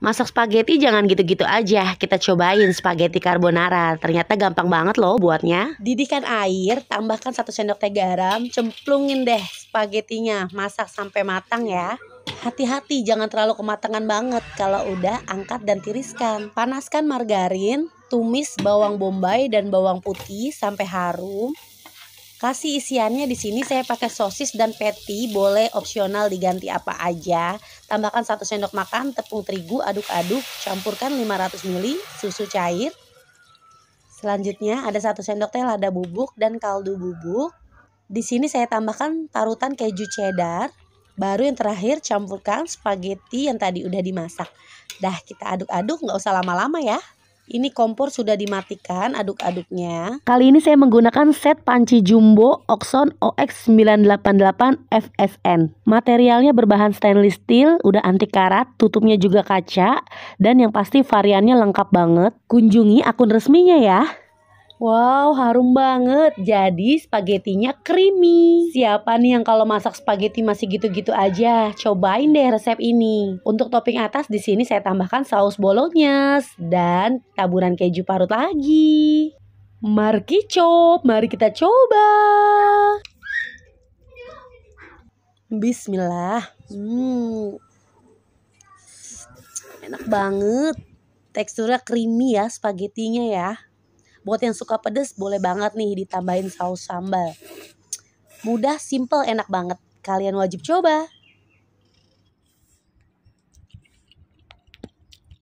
Masak spaghetti jangan gitu-gitu aja, kita cobain spaghetti carbonara. Ternyata gampang banget loh buatnya. Didihkan air, tambahkan satu sendok teh garam, cemplungin deh spaghettinya, masak sampai matang ya. Hati-hati jangan terlalu kematangan banget, kalau udah angkat dan tiriskan. Panaskan margarin, tumis bawang bombay dan bawang putih sampai harum, Kasih isiannya di sini saya pakai sosis dan patty, boleh opsional diganti apa aja. Tambahkan satu sendok makan tepung terigu, aduk-aduk, campurkan 500 ml susu cair. Selanjutnya ada satu sendok teh lada bubuk dan kaldu bubuk. Di sini saya tambahkan parutan keju cheddar. Baru yang terakhir campurkan spaghetti yang tadi udah dimasak. Dah kita aduk-aduk nggak usah lama-lama ya. Ini kompor sudah dimatikan, aduk-aduknya. Kali ini saya menggunakan set panci jumbo Oxon OX988 FSN. Materialnya berbahan stainless steel, udah anti karat, tutupnya juga kaca, dan yang pasti variannya lengkap banget. Kunjungi akun resminya ya. Wow, harum banget. Jadi spagetinya creamy. Siapa nih yang kalau masak spaghetti masih gitu-gitu aja? Cobain deh resep ini. Untuk topping atas di sini saya tambahkan saus bolognese dan taburan keju parut lagi. Mari cop, mari kita coba. Bismillah. Hmm. Enak banget. Teksturnya creamy ya spagetinya ya. Buat yang suka pedes boleh banget nih ditambahin saus sambal. Mudah, simple, enak banget. Kalian wajib coba.